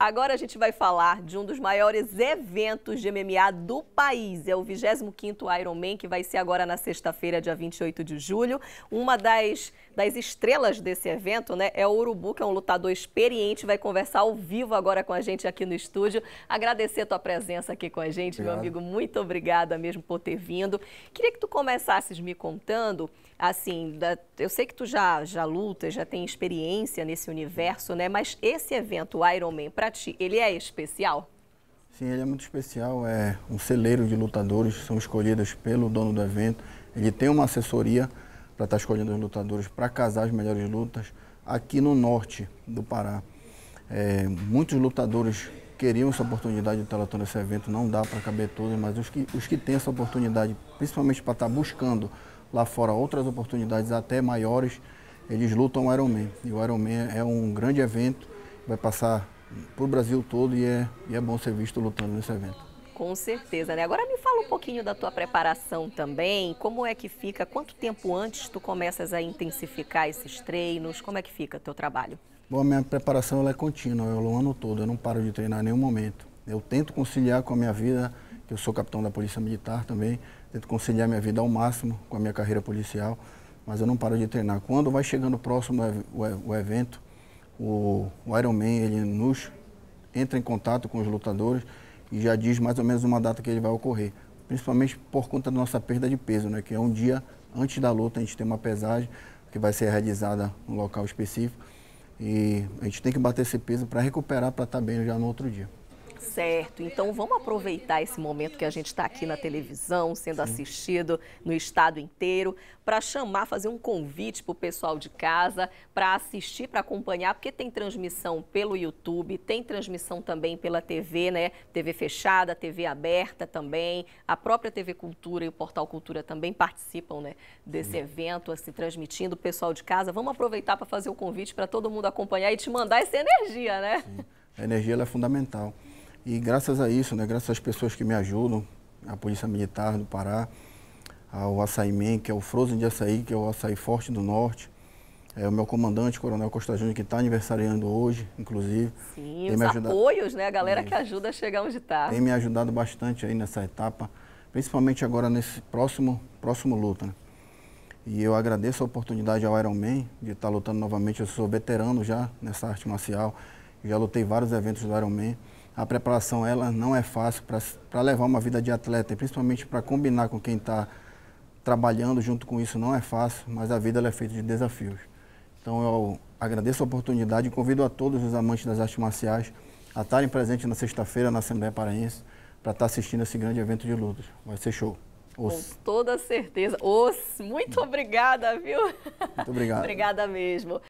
Agora a gente vai falar de um dos maiores eventos de MMA do país. É o 25º Man que vai ser agora na sexta-feira, dia 28 de julho. Uma das, das estrelas desse evento né, é o Urubu, que é um lutador experiente, vai conversar ao vivo agora com a gente aqui no estúdio. Agradecer a tua presença aqui com a gente, obrigado. meu amigo. Muito obrigada mesmo por ter vindo. Queria que tu começasses me contando, assim, da, eu sei que tu já, já luta, já tem experiência nesse universo, né? Mas esse evento, o Man para ele é especial? Sim, ele é muito especial. É um celeiro de lutadores, são escolhidos pelo dono do evento. Ele tem uma assessoria para estar tá escolhendo os lutadores para casar as melhores lutas aqui no norte do Pará. É, muitos lutadores queriam essa oportunidade de estar lutando esse evento, não dá para caber todos, mas os que, os que têm essa oportunidade, principalmente para estar tá buscando lá fora outras oportunidades até maiores, eles lutam o Ironman. E o Ironman é um grande evento, vai passar para o Brasil todo e é, e é bom ser visto lutando nesse evento. Com certeza, né? Agora me fala um pouquinho da tua preparação também. Como é que fica? Quanto tempo antes tu começas a intensificar esses treinos? Como é que fica teu trabalho? Bom, a minha preparação ela é contínua, eu, o ano todo, eu não paro de treinar em nenhum momento. Eu tento conciliar com a minha vida, que eu sou capitão da Polícia Militar também, tento conciliar minha vida ao máximo com a minha carreira policial, mas eu não paro de treinar. Quando vai chegando próximo o evento, o, o Iron Man, ele nos entra em contato com os lutadores e já diz mais ou menos uma data que ele vai ocorrer. Principalmente por conta da nossa perda de peso, né? Que é um dia antes da luta a gente tem uma pesagem que vai ser realizada no local específico. E a gente tem que bater esse peso para recuperar para estar tá bem já no outro dia. Certo, então vamos aproveitar esse momento que a gente está aqui na televisão, sendo Sim. assistido no estado inteiro, para chamar, fazer um convite para o pessoal de casa, para assistir, para acompanhar, porque tem transmissão pelo YouTube, tem transmissão também pela TV, né? TV fechada, TV aberta também, a própria TV Cultura e o Portal Cultura também participam, né? Desse Sim. evento, assim, transmitindo o pessoal de casa. Vamos aproveitar para fazer o convite para todo mundo acompanhar e te mandar essa energia, né? Sim. A energia é fundamental. E graças a isso, né, graças às pessoas que me ajudam, a Polícia Militar do Pará, ao Açaí Men, que é o Frozen de Açaí, que é o açaí forte do norte, é, o meu comandante, Coronel Costa Júnior, que está aniversariando hoje, inclusive. Sim, tem os ajudado... apoios, né? A galera é, que ajuda a chegar onde está. Tem me ajudado bastante aí nessa etapa, principalmente agora nesse próximo, próximo luta, né? E eu agradeço a oportunidade ao Iron Man de estar tá lutando novamente. Eu sou veterano já nessa arte marcial, já lutei vários eventos do Iron Man. A preparação ela não é fácil para levar uma vida de atleta, e principalmente para combinar com quem está trabalhando junto com isso não é fácil, mas a vida é feita de desafios. Então eu agradeço a oportunidade e convido a todos os amantes das artes marciais a estarem presentes na sexta-feira na Assembleia Paraense para estar tá assistindo esse grande evento de lutas. Vai ser show. Os. Com toda certeza. Os, muito obrigada, viu? Muito obrigado. obrigada mesmo.